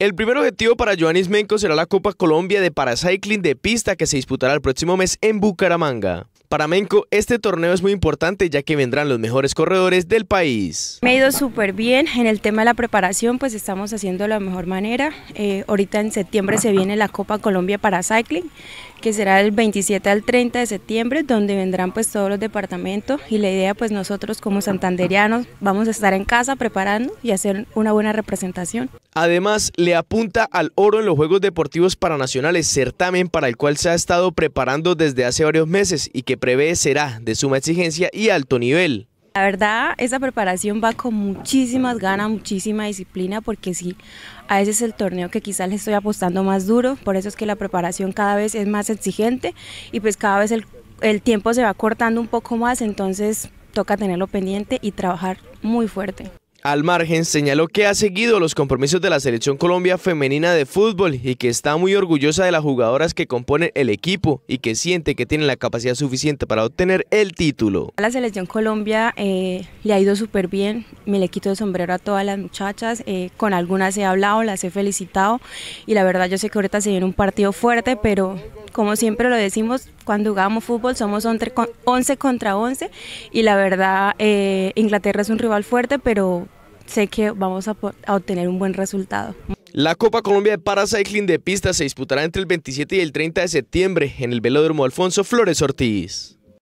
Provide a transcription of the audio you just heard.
El primer objetivo para Joanis Menco será la Copa Colombia de Paracycling de pista que se disputará el próximo mes en Bucaramanga. Para Menco, este torneo es muy importante ya que vendrán los mejores corredores del país. Me ha ido súper bien en el tema de la preparación, pues estamos haciendo de la mejor manera. Eh, ahorita en septiembre se viene la Copa Colombia para Cycling, que será el 27 al 30 de septiembre, donde vendrán pues todos los departamentos y la idea pues nosotros como santanderianos vamos a estar en casa preparando y hacer una buena representación. Además, le apunta al oro en los Juegos Deportivos Paranacionales, certamen para el cual se ha estado preparando desde hace varios meses y que prevé será de suma exigencia y alto nivel. La verdad, esa preparación va con muchísimas ganas, muchísima disciplina, porque sí, a ese es el torneo que quizás le estoy apostando más duro, por eso es que la preparación cada vez es más exigente y pues cada vez el tiempo se va cortando un poco más, entonces toca tenerlo pendiente y trabajar muy fuerte. Al margen, señaló que ha seguido los compromisos de la Selección Colombia Femenina de Fútbol y que está muy orgullosa de las jugadoras que componen el equipo y que siente que tienen la capacidad suficiente para obtener el título. A la Selección Colombia eh, le ha ido súper bien, me le quito el sombrero a todas las muchachas, eh, con algunas he hablado, las he felicitado y la verdad yo sé que ahorita se viene un partido fuerte, pero como siempre lo decimos, cuando jugamos fútbol somos 11 contra 11 y la verdad eh, Inglaterra es un rival fuerte, pero sé que vamos a, a obtener un buen resultado. La Copa Colombia de Paracycling de pista se disputará entre el 27 y el 30 de septiembre en el velódromo Alfonso Flores Ortiz.